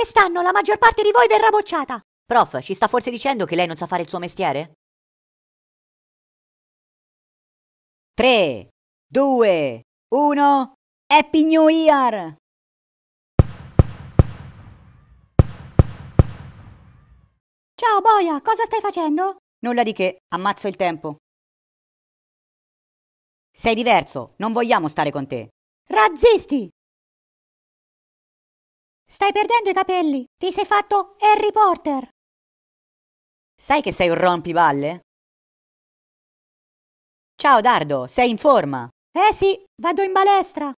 Quest'anno la maggior parte di voi verrà bocciata. Prof, ci sta forse dicendo che lei non sa fare il suo mestiere? 3, 2, 1, Happy New Year! Ciao Boia, cosa stai facendo? Nulla di che, ammazzo il tempo. Sei diverso, non vogliamo stare con te. Razzisti! Stai perdendo i capelli! Ti sei fatto Harry Potter! Sai che sei un rompivalle? Ciao Dardo, sei in forma? Eh sì, vado in balestra!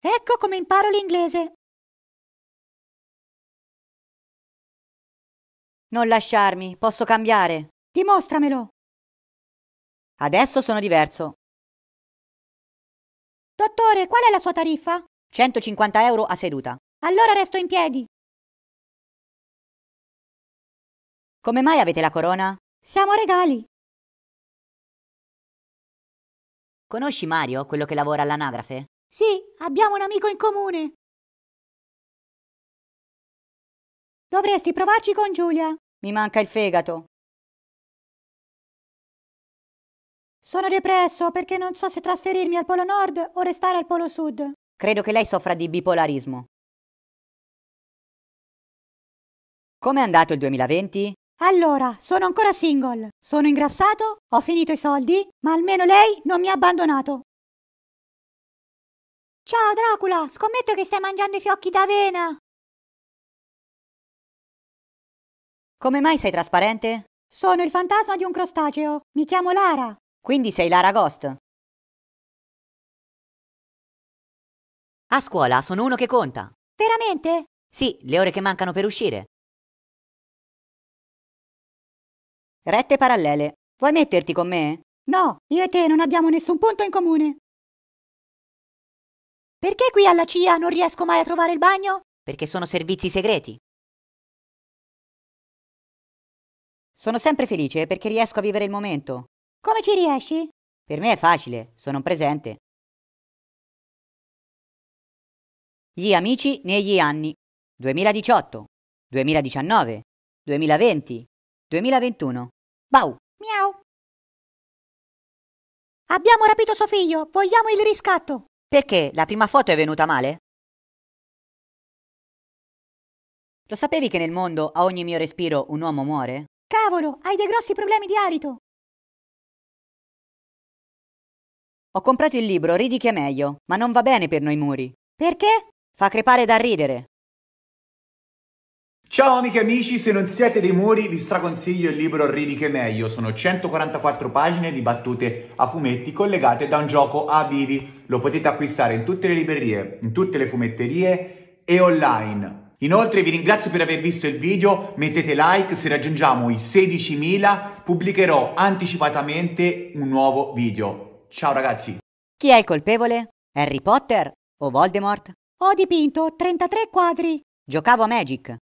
Ecco come imparo l'inglese! Non lasciarmi, posso cambiare. Dimostramelo. Adesso sono diverso. Dottore, qual è la sua tariffa? 150 euro a seduta. Allora resto in piedi. Come mai avete la corona? Siamo regali. Conosci Mario, quello che lavora all'anagrafe? Sì, abbiamo un amico in comune. Dovresti provarci con Giulia. Mi manca il fegato. Sono depresso perché non so se trasferirmi al Polo Nord o restare al Polo Sud. Credo che lei soffra di bipolarismo. Come è andato il 2020? Allora, sono ancora single, sono ingrassato, ho finito i soldi, ma almeno lei non mi ha abbandonato. Ciao Dracula, scommetto che stai mangiando i fiocchi d'avena. Come mai sei trasparente? Sono il fantasma di un crostaceo. Mi chiamo Lara. Quindi sei Lara Ghost? A scuola sono uno che conta. Veramente? Sì, le ore che mancano per uscire. Rette parallele. Vuoi metterti con me? No, io e te non abbiamo nessun punto in comune. Perché qui alla CIA non riesco mai a trovare il bagno? Perché sono servizi segreti. Sono sempre felice perché riesco a vivere il momento. Come ci riesci? Per me è facile, sono un presente. Gli amici negli anni 2018, 2019, 2020, 2021. Bau! Miau! Abbiamo rapito suo figlio, vogliamo il riscatto. Perché? La prima foto è venuta male? Lo sapevi che nel mondo a ogni mio respiro un uomo muore? Cavolo, hai dei grossi problemi di arito. Ho comprato il libro Ridi che è meglio, ma non va bene per noi muri. Perché? Fa crepare da ridere. Ciao amiche e amici, se non siete dei muri vi straconsiglio il libro Ridi che meglio, sono 144 pagine di battute a fumetti collegate da un gioco a vivi, lo potete acquistare in tutte le librerie, in tutte le fumetterie e online. Inoltre vi ringrazio per aver visto il video, mettete like, se raggiungiamo i 16.000 pubblicherò anticipatamente un nuovo video. Ciao ragazzi! Chi è il colpevole? Harry Potter o Voldemort? Ho dipinto 33 quadri. Giocavo a Magic.